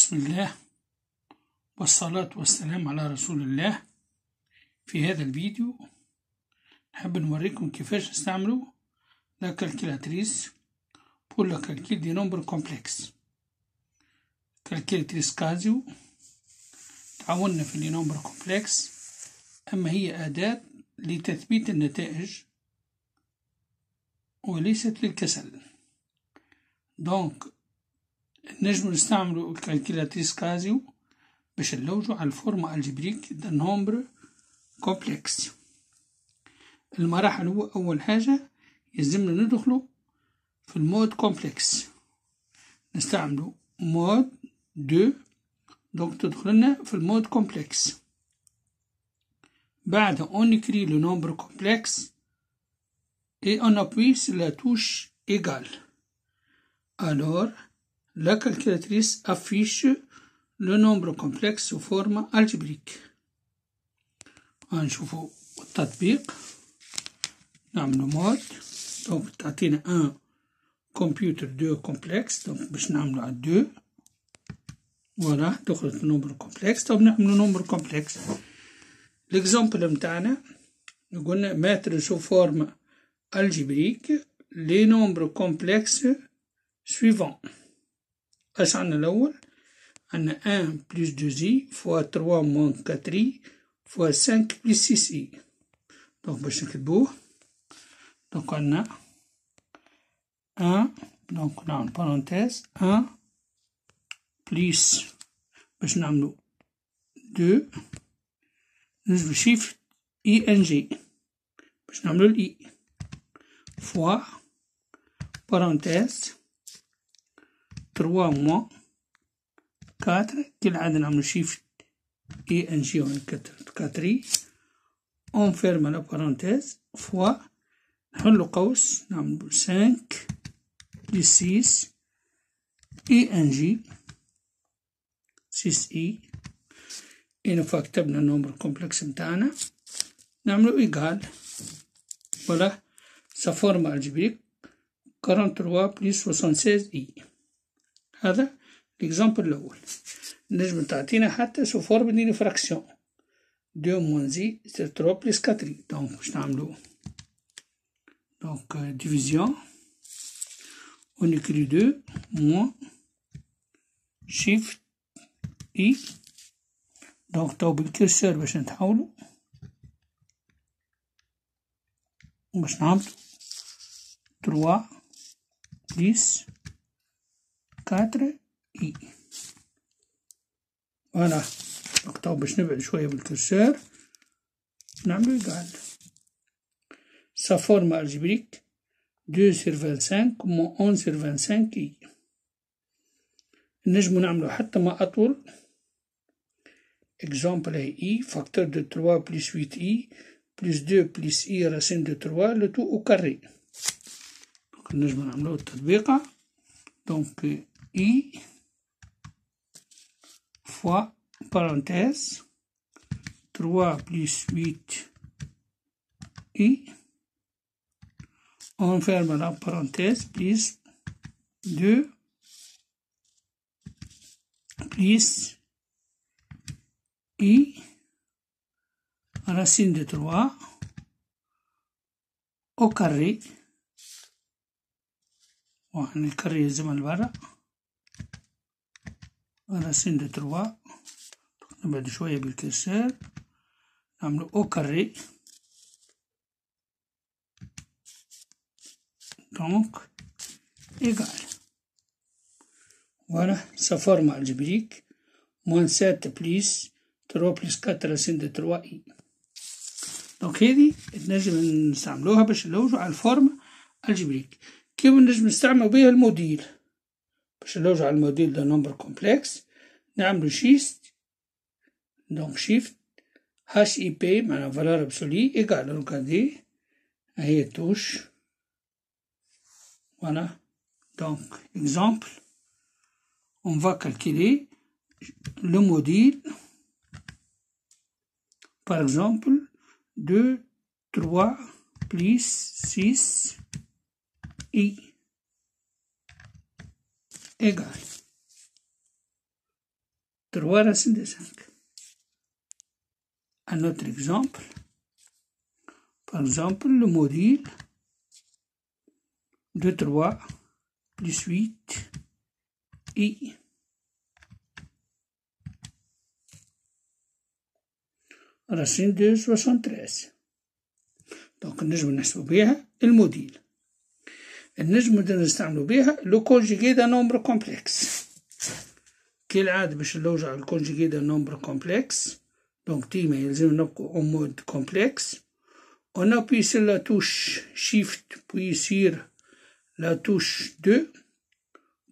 بسم الله والصلاة والسلام على رسول الله في هذا الفيديو نحب نوريكم كيفاش نستعملو لا كالكيلاتريس بور لا كالكيل دي نومبر كومبلكس كالكيلاتريس كازيو تعاوننا في لي نومبر كومبلكس أما هي أداة لتثبيت النتائج وليست للكسل دونك نجم نستعملو الكالكيلاتريس كازيو باش نلوجو على الفورما الجبريك دا نومبر كومبلكس المراحل هو أول حاجة يلزمنا ندخلو في المود كومبلكس نستعملو مود دو دونك تدخلنا في المود كومبلكس بعد اون كري لو نومبر كومبلكس اي اون ابوي سي لا توش ايغال alors la calculatrice affiche le nombre complexe sous forme algébrique. On joue au tatbik. Nous le mode. Donc, a un computer deux complexes Donc, je n'aime deux. Voilà, donc le nombre complexe. Donc, nous le nombre complexe. L'exemple de nous allons mettre sous forme algébrique les nombres complexes suivants. A chaque fois, on a 1 plus 2i fois 3 moins 4i fois 5 plus 6i. Donc, on a 1, donc on a une parenthèse. 1 plus, on a un chiffre ING. On a un chiffre ING fois, parenthèse. 3 mois 4 كل العاده نعملو شيفت اي انجيو كاتري اون فيرم لا بارونتيز فوا نحل قوس نعمل 5 دي 6 اي ان جي 6 اي هنا فكتبنا النمبر كومبلكس نتاعنا نعملو ايكال ولا سا فورما الجبريك 43 بليس 76 اي هذا ليكزامبل الأول نجم تعطينا حتى سو فورم ديال فراكسيون دو موان زي سي ترو بليس كاتري دونك باش نعملو دونك ديفيزيون اون écrit دو موان شيفت اي دونك تو بالكرسور باش نتحولو باش نعملو تروا بليس 4 اي فوالا نقطعو باش نبعد شويه بالكرسور نعمل يقعد سا فورم الجبريك 2 سير 25 موان 11 سير 25 اي نجمو نعملو حتى ما اطول exemple اي اي فاكتور دو 3 بلس 8 اي بلس 2 بلس اي راسين دو 3, لو تو او كاري نجمو نعملو التطبيقه دونك i fois parenthèse 3 plus 8 i on ferme la parenthèse plus 2 plus i racine de 3 au carré on carré, زي ما البرق راسين دو تروا نبعد شوية بالكرسير نعملو او كاري دونك ايكال فوالا سا فورم الجبريك موان سات بليس تروا بليس كات راسين دو تروا اي دونك هذي نجم نستعملوها باش نلوجو على الفورم الجبريك كيما نجم نستعملو بيها الموديل Parce le module d'un nombre complexe. a un shift donc Shift, HIP, la valeur absolue, égale, regardez, elle est touche. Voilà. Donc, exemple, on va calculer le module, par exemple, 2, 3, plus 6i égale 3 racines de 5. Un autre exemple, par exemple le module de 3 plus 8 i. Racine de 73. Donc, nous avons bien le module. اللي نستعملو بيها لو كونجيغي دا نومبر كومبلكس كالعادة باش نلوجع الكونجيغي دا نومبر كومبلكس دونك ديما يلزمنا نبقو اون مود كومبلكس اون ابوي سير لا توش شيفت بوي سير لا توش دو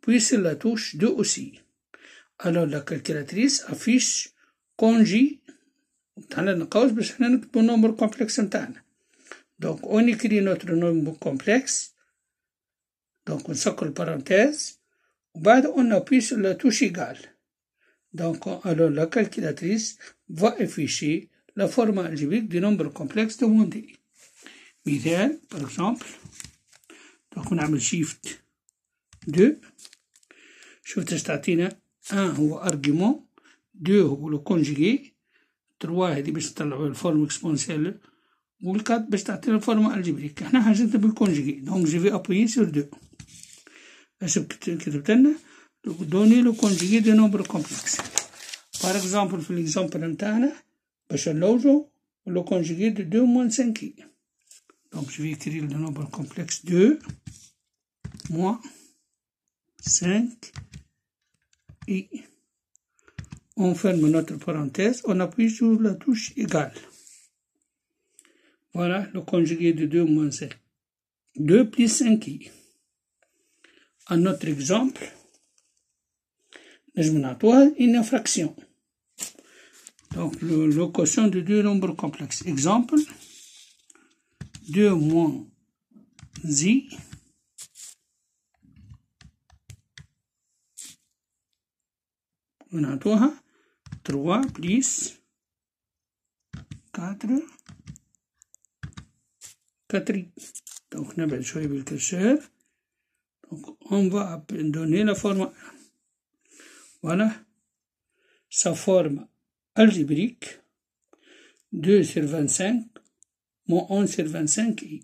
puis سير لا توش دو اوسي الو لا كالكيلاتريس افيش كونجي تاعنا نقاوس باش حنا نكتبو نومبر كومبلكس نتاعنا دونك اون كري نوتر نومبر كومبلكس دونك نسكر البارونتيز وبعد قلنا بيس لا توش ايغال دونك الو لا كالكيلاتريس فا افيشي لا فورما الجيبيك دي نومبر كومبلكس دو مون دي مثال بار اكزومبل دونك نعمل شيفت دو شوف اش تعطينا ان هو ارغيمون دو هو لو كونجيغي تروا هذه باش تطلعوا الفورم اكسبونسيال والكات باش تعطي الفورم الجبريك احنا حاجتنا بالكونجيغي دونك جي في ابويي سور دو donner le conjugué de nombre complexes. Par exemple, dans l'exemple le conjugué de 2 moins 5i. Donc, je vais écrire le nombre complexe 2 moins 5i. On ferme notre parenthèse, on appuie sur la touche égale. Voilà le conjugué de 2 moins 5. 2 plus 5i. Un autre exemple, une infraction. Donc, le, quotient de deux nombres complexes. Exemple, 2 moins i à 3 plus 4 4 Donc, je نبعد le بالكرشير donc, on va donner la forme. Voilà. Sa forme algébrique. 2 sur 25. Moins 1 sur 25. I.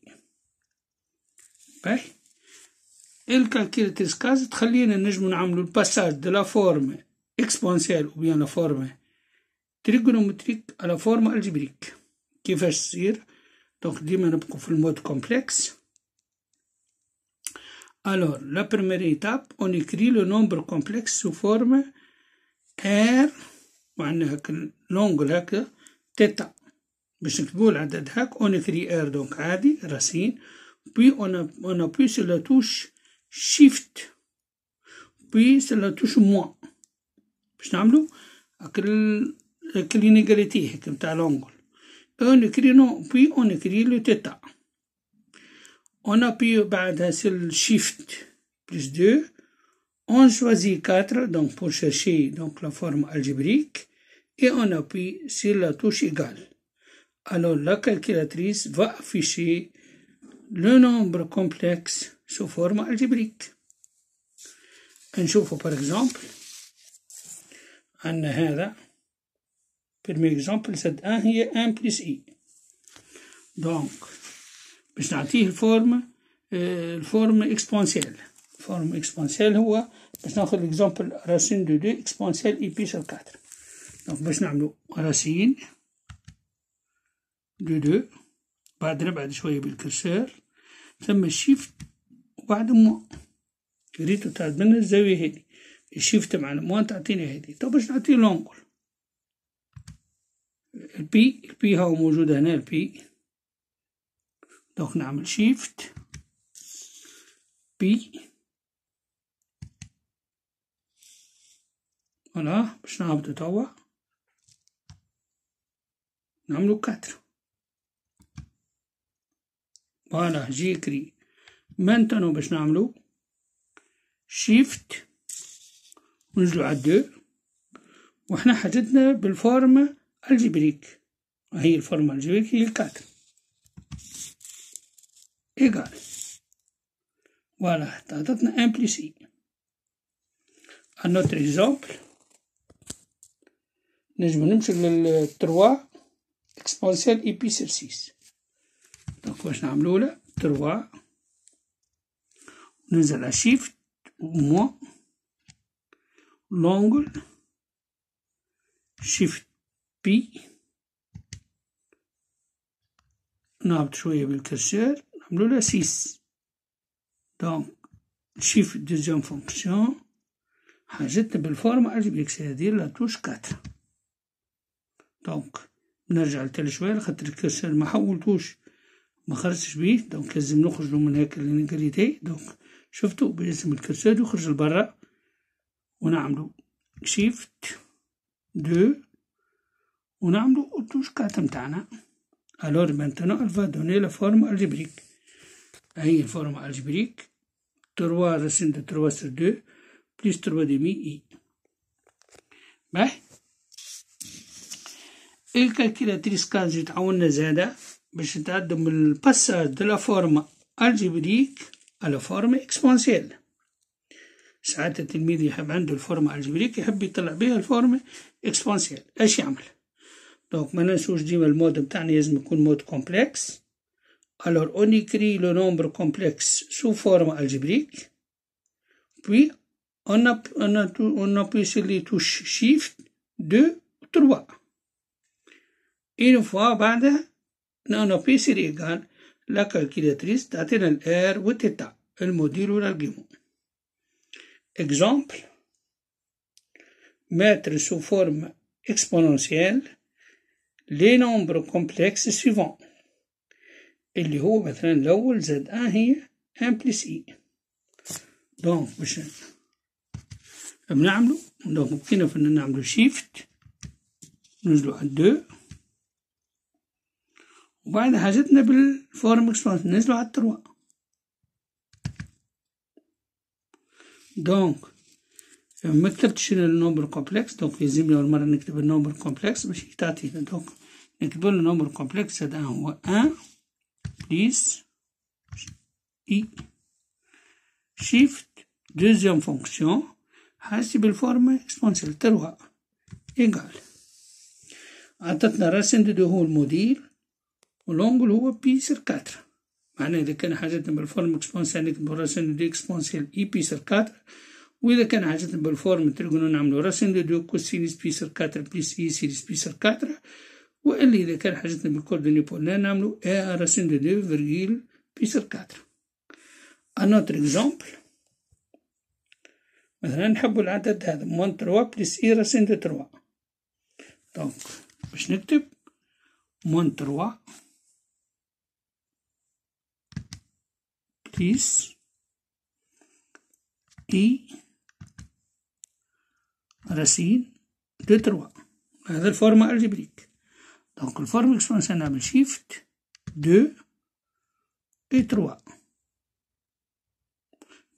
Et le calcul de cases, le passage de la forme exponentielle ou bien la forme trigonométrique à la forme algébrique. Qui va se dire, donc, dit le mode complexe. Alors, la première étape, on écrit le nombre complexe sous forme R l'angle θ. on écrit R donc عادي racine puis on, appuie sur la touche shift puis sur la touche moins باش نعملوا هاك الانيغاليتي هيك نتاع on écrit non puis on écrit le θ on appuie sur le Shift plus 2. On choisit 4 donc pour chercher donc la forme algébrique et on appuie sur la touche égale. Alors la calculatrice va afficher le nombre complexe sous forme algébrique. نشوفه par exemple عندنا là. premier exemple c'est 1 هي 1 plus i donc باش نعطيه الفورم آه، الفورم اكسبونسيال الفورم اكسبونسيال هو باش ناخد ليكزومبل راسين دو دو اكسبونسيال اي بي سور 4 دونك باش نعملو راسين دو دو بعد نبعد شويه بالكرسور ثم شيفت وبعد موان ريتو تاع من الزاويه هذي الشيفت مع الموان تعطيني هذي طب باش نعطيه لونغول البي البي هاو موجود هنا البي دوك نعمل شيفت بي فوالا باش نهبطو توا نعملو كاتر فوالا جي كري مانتانو باش نعملو شيفت ونجلو على دو وحنا حددنا بالفورم الجبريك هي الفورم الجبريك هي الكاتر égal. Voilà, تعطتنا 1 plus i. Un autre exemple. نجم نمشي لل 3 اكسبونسيال اي بي سير 6. دونك واش نعملوله 3 ننزل على شيفت وموان لونجل شيفت بي نهبط شوية بالكرسير le, le 6 دونك نشوف دوزيام فونكسيون حاجتنا بالفورمة اجيب لك هادي لا توش 4 دونك نرجع لتل شوية خاطر الكرسر ما حولتوش ما خرجتش بيه دونك لازم نخرجو من هاك لينكريتي دونك شفتو بلازم الكرسر يخرج لبرا ونعملو شيفت دو ونعملو التوش 4 متاعنا الوغ مانتونو الفا دوني لا فورم الجبريك هي الفورم الجبريك 3 racine de 3 دو 2 plus 3 demi اي باهي الكالكيلاتريس كانت تعاوننا زادا باش نتعدو من الباساج دو لا فورما الجبريك على فورما اكسبونسيال ساعات التلميذ يحب عنده الفورما الجبريك يحب يطلع بها الفورما اكسبونسيال اش يعمل دونك ما ننسوش ديما المود بتاعنا لازم يكون مود كومبلكس Alors, on écrit le nombre complexe sous forme algébrique, puis on, appuie sur les touches Shift 2, 3. Une fois, ben, on appuie sur égal, la calculatrice ou theta, le module ou l'argument. Exemple Mettre sous forme exponentielle les nombres complexes suivants اللي هو مثلا الاول زد ان هي ان بلس اي دونك باش بنعملو دونك ممكن فينا نعملو شيفت ننزلو على دو وبعد حاجتنا بالفورم اكسبانس ننزلو على تروا دونك ما كتبتش النومبر كومبلكس دونك لازمني أول مرة نكتب النومبر كومبلكس باش تعطينا دونك نكتبو النومبر كومبلكس هذا هو ان Please. I. Shift. Deuxième fonction. حاسب اكسبونسيال تروا تروها إيجال راسين دو دو هو المدير والأنجل هو بي سير كاتر معناه إذا كان حاجتنا بالفورم اكسبونسيال نكتبو راسين دو اكسبونسيال إي بي سير كاتر وإذا كان حاجتنا بالفورم ترجعون نعملو راسين دو دو كوسينيس بي سير كاتر بليس إي سيريس بي سير كاتر وإلا إذا كان حاجتنا بالكورديني بولار نعملو إيه راسين دو دو فيرجيل بي سور كاتر أن أوتر إكزومبل مثلا نحبو العدد هذا موان تروا بليس إي راسين دو تروا دونك باش نكتب موان تروا بليس إي راسين دو تروا هذا الفورما الجبريك Donc, le forme نعمل شيفت 2 اي 3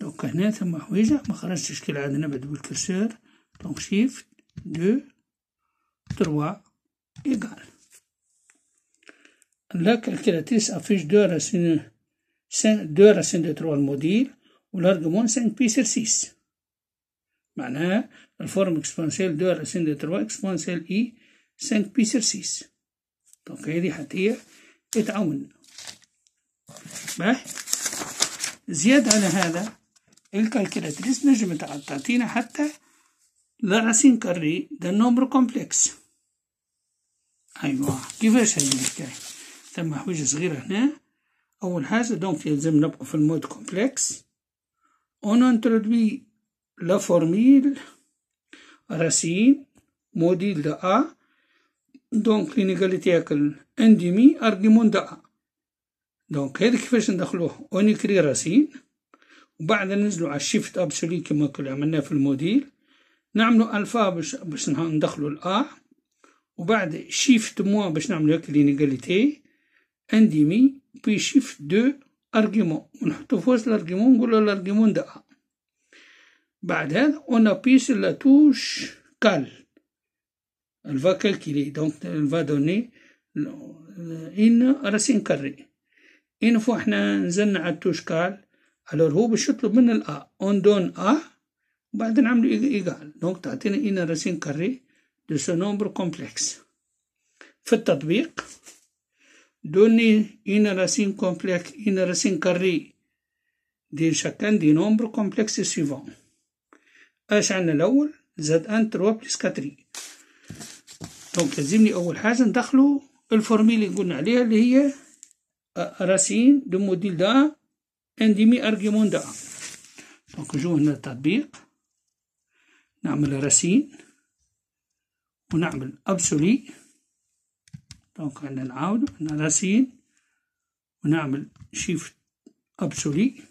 دونك هنا ثم حويجة ما خرجتش الشكل عاد نبعد بالكرسور دونك شيفت دو تروا ايكال لا calculatrice أفيش دو راسين 5, دو راسين دو تروا الموديل لارجمون 5 بي سير سيس معناها الفورم اكسبونسيال دو راسين دو تروا اكسبونسيال اي 5 بي سير سيس حتي اتعون باه زيادة على هذا الكالكيلاتريس نجم تعطينا حتى لراسين كاري ده نومبر كومبلكس أيوة كيفاش هذه الحكاية ثم حوجه صغيرة هنا أول حاجة دونك يلزم نبقى في المود كومبلكس اون انترودوي لا فورميل راسين موديل de ا دونك لينيغاليتي ياكل انديمي ارجيمون دقة دونك هذا كيفاش ندخلوه كري راسين وبعد ننزلو على الشيفت ابسولي كما كل عملناه في الموديل نعملو الفا باش باش ندخلو الا وبعد شيفت موا باش نعملو هيك لينيغاليتي انديمي بي شيفت دو ارغيمون ونحطو فوز الارجيمون نقولو الارغيمون دا بعد هذا اون ابيس لا توش كال Elle va calculer, donc elle va donner ان راسين كري ان فوا احنا نزلنا على التوش كال الور هو باش يطلب من الا اون دون ا وبعد نعملو ايكال دونك تعطينا ان راسين كري دو سو نومبر كومبلكس في التطبيق دوني ان راسين كومبلكس ان راسين كري دي شاكان دي نومبر كومبلكس سيفون اش عندنا الاول زد ان تروا بلس كاتري دونك لازمني اول حاجه ندخلو الفورميل اللي قلنا عليها اللي هي آه، راسين دو موديل دا انديمي ارجيمون دا دونك نجو هنا التطبيق نعمل راسين ونعمل ابسولي دونك عندنا نعاودو عندنا راسين ونعمل شيفت ابسولي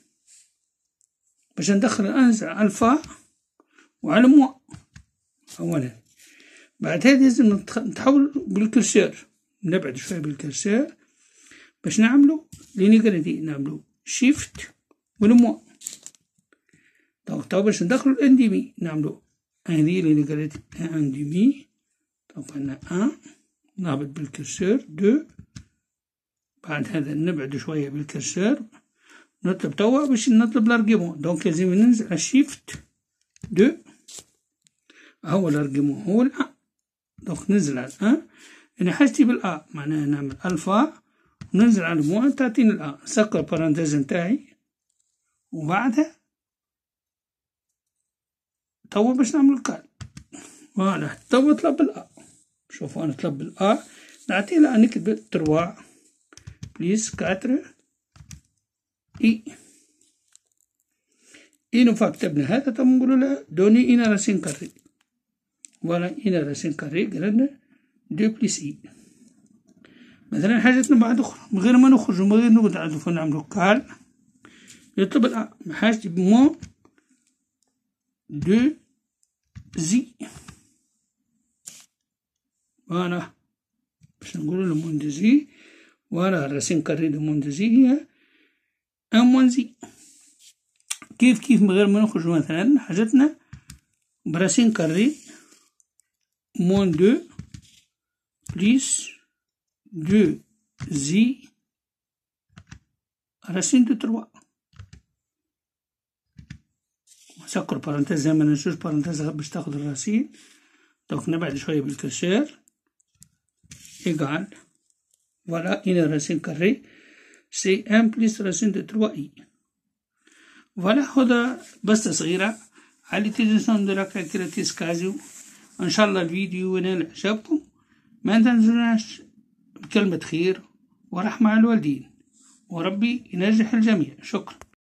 باش ندخل الانزع الفا وعلى موا اولا بعد هذا لازم نتحول بالكرسير نبعد شوية بالكرسير باش نعملو لينيغريدي نعملو شيفت ونمو دونك تو باش ندخلو الانديمي نعملو هذه لينيغريدي انديمي دونك عندنا ان نهبط بالكرسير دو بعد هذا نبعد شوية بالكرسير نطلب توا باش نطلب لارجيمون دونك لازم ننزل على شيفت دو هو لارجيمون هو الان دونك ننزل على الأ يعني حاجتي بالأ معناها نعمل ألفا وننزل على المجموعة تعطيني الأ نسكر بارانتيز نتاعي وبعدها توا باش نعمل الكال فوالا توا طلب الأ شوفوا أنا طلب الأ نعطيه لأ نكتب تروا بليس كاتر إي إي نوفا كتبنا هذا تم نقولوا له دوني إنا راسين كاري voilà une racine carrée grande 2 plus اي مثلا حاجتنا بعد أخرى من غير ما نخرج من غير نبدأ فنعملو كال يطلب حاجتي بمون دو زي فوالا باش نقولو لمون دو زي فوالا الراسين كاري دو موان دو زي هي ان موان زي كيف كيف من غير ما نخرج مثلا حاجتنا براسين كاري moins 2 plus 2 زي racine de 3 نسكر بارنتيز دايما جوج بارنتيز باش تاخد الرصيد دونك نبعد شويه بالكاشير ايكال فوالا ان راسين كاري سي ان بليس راسين دو تروا اي فوالا هذا بسطه صغيره على ليتيزاسيون دو لا كالكيلاتيس كازيو ان شاء الله الفيديو ينال اعجابكم ما تنسوناش بكلمة خير ورحمة على الوالدين وربي ينجح الجميع شكرا